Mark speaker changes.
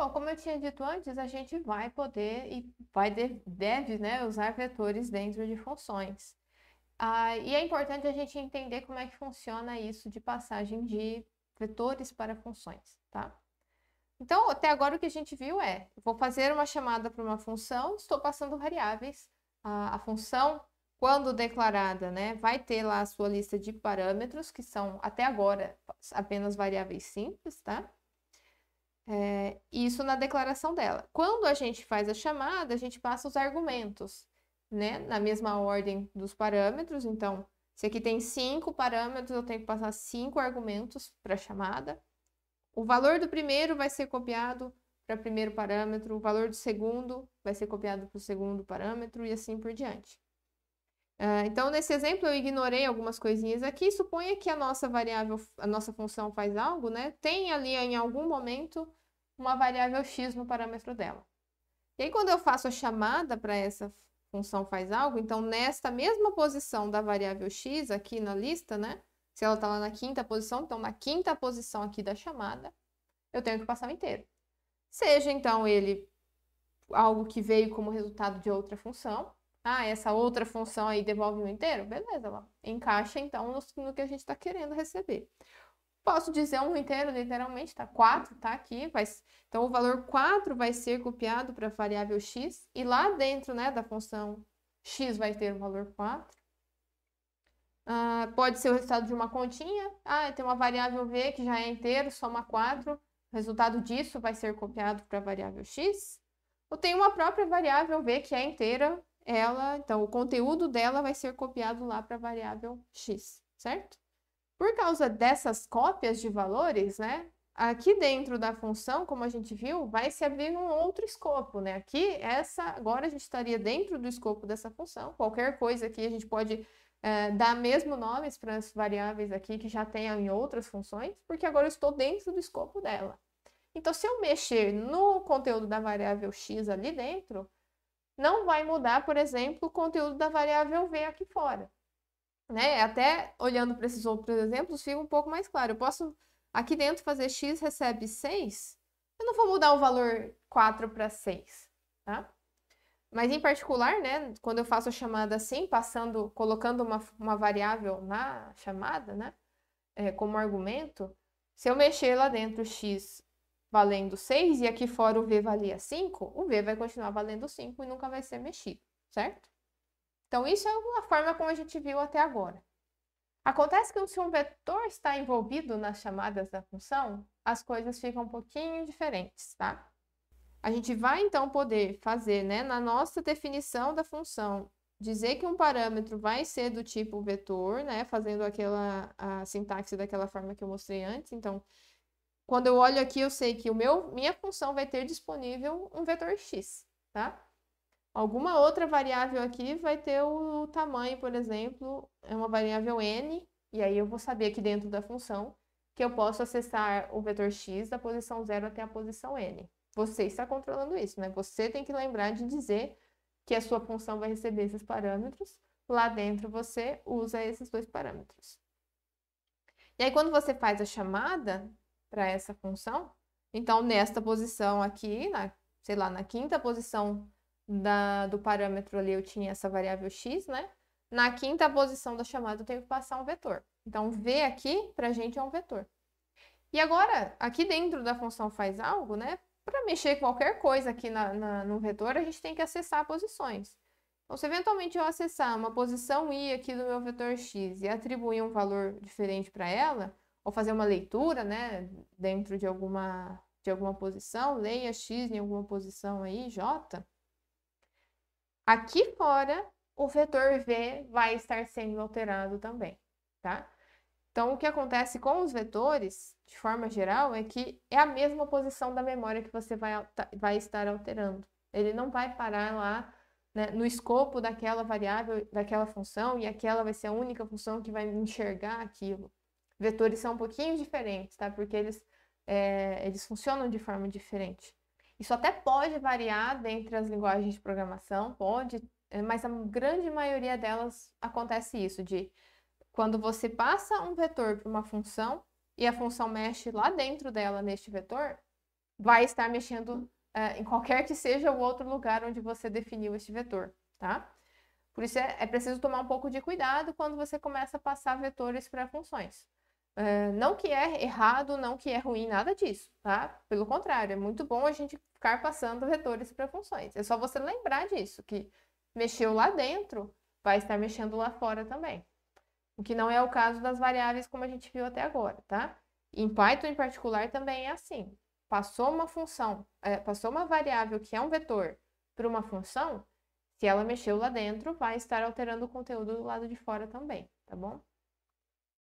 Speaker 1: Bom, como eu tinha dito antes, a gente vai poder e vai deve né, usar vetores dentro de funções. Ah, e é importante a gente entender como é que funciona isso de passagem de vetores para funções, tá? Então, até agora o que a gente viu é, vou fazer uma chamada para uma função, estou passando variáveis, a, a função, quando declarada, né, vai ter lá a sua lista de parâmetros, que são, até agora, apenas variáveis simples, tá? É, isso na declaração dela. Quando a gente faz a chamada, a gente passa os argumentos, né? Na mesma ordem dos parâmetros. Então, se aqui tem cinco parâmetros, eu tenho que passar cinco argumentos para a chamada. O valor do primeiro vai ser copiado para o primeiro parâmetro, o valor do segundo vai ser copiado para o segundo parâmetro e assim por diante. Uh, então, nesse exemplo, eu ignorei algumas coisinhas aqui. Suponha que a nossa variável, a nossa função faz algo, né? Tem ali em algum momento uma variável x no parâmetro dela. E aí, quando eu faço a chamada para essa função faz algo, então nesta mesma posição da variável x aqui na lista, né? Se ela está lá na quinta posição, então na quinta posição aqui da chamada, eu tenho que passar o inteiro. Seja então ele algo que veio como resultado de outra função. Ah, essa outra função aí devolve o inteiro? Beleza, ela encaixa então no, no que a gente está querendo receber. Posso dizer um inteiro, literalmente, tá? 4, tá aqui. Vai... Então, o valor 4 vai ser copiado para a variável x. E lá dentro né, da função x vai ter o valor 4. Ah, pode ser o resultado de uma continha. Ah, tem uma variável v que já é inteiro, soma 4. O resultado disso vai ser copiado para a variável x. Ou tem uma própria variável v que é inteira. Ela, então, o conteúdo dela vai ser copiado lá para a variável x, certo? Por causa dessas cópias de valores, né, aqui dentro da função, como a gente viu, vai se abrir um outro escopo, né? Aqui, essa, agora a gente estaria dentro do escopo dessa função. Qualquer coisa aqui a gente pode é, dar mesmo nomes para as variáveis aqui que já tenham em outras funções, porque agora eu estou dentro do escopo dela. Então, se eu mexer no conteúdo da variável x ali dentro, não vai mudar, por exemplo, o conteúdo da variável v aqui fora né? Até olhando para esses outros exemplos, fica um pouco mais claro. Eu posso aqui dentro fazer x recebe 6, eu não vou mudar o valor 4 para 6, tá? Mas em particular, né, quando eu faço a chamada assim, passando, colocando uma, uma variável na chamada, né, é, como argumento, se eu mexer lá dentro x valendo 6 e aqui fora o v valia 5, o v vai continuar valendo 5 e nunca vai ser mexido, certo? Então, isso é uma forma como a gente viu até agora. Acontece que se um vetor está envolvido nas chamadas da função, as coisas ficam um pouquinho diferentes, tá? A gente vai então poder fazer, né, na nossa definição da função, dizer que um parâmetro vai ser do tipo vetor, né, fazendo aquela a sintaxe daquela forma que eu mostrei antes. Então, quando eu olho aqui, eu sei que o meu minha função vai ter disponível um vetor x, tá? Alguma outra variável aqui vai ter o tamanho, por exemplo, é uma variável n, e aí eu vou saber aqui dentro da função que eu posso acessar o vetor x da posição 0 até a posição n. Você está controlando isso, né? Você tem que lembrar de dizer que a sua função vai receber esses parâmetros. Lá dentro você usa esses dois parâmetros. E aí quando você faz a chamada para essa função, então nesta posição aqui, na, sei lá, na quinta posição da, do parâmetro ali eu tinha essa variável x, né? Na quinta posição da chamada eu tenho que passar um vetor. Então, v uhum. aqui, para a gente, é um vetor. E agora, aqui dentro da função faz algo, né? Para mexer qualquer coisa aqui na, na, no vetor, a gente tem que acessar posições. Então, se eventualmente eu acessar uma posição i aqui do meu vetor x e atribuir um valor diferente para ela, ou fazer uma leitura, né, dentro de alguma, de alguma posição, leia x em alguma posição aí, j, Aqui fora, o vetor V vai estar sendo alterado também, tá? Então, o que acontece com os vetores, de forma geral, é que é a mesma posição da memória que você vai, vai estar alterando. Ele não vai parar lá né, no escopo daquela variável, daquela função, e aquela vai ser a única função que vai enxergar aquilo. Vetores são um pouquinho diferentes, tá? Porque eles, é, eles funcionam de forma diferente. Isso até pode variar dentre as linguagens de programação, pode, eh, mas a grande maioria delas acontece isso, de quando você passa um vetor para uma função e a função mexe lá dentro dela, neste vetor, vai estar mexendo eh, em qualquer que seja o outro lugar onde você definiu este vetor, tá? Por isso é, é preciso tomar um pouco de cuidado quando você começa a passar vetores para funções. É, não que é errado, não que é ruim, nada disso, tá? Pelo contrário, é muito bom a gente ficar passando vetores para funções. É só você lembrar disso, que mexeu lá dentro, vai estar mexendo lá fora também. O que não é o caso das variáveis como a gente viu até agora, tá? Em Python, em particular, também é assim. Passou uma função, é, passou uma variável que é um vetor para uma função, se ela mexeu lá dentro, vai estar alterando o conteúdo do lado de fora também, tá bom?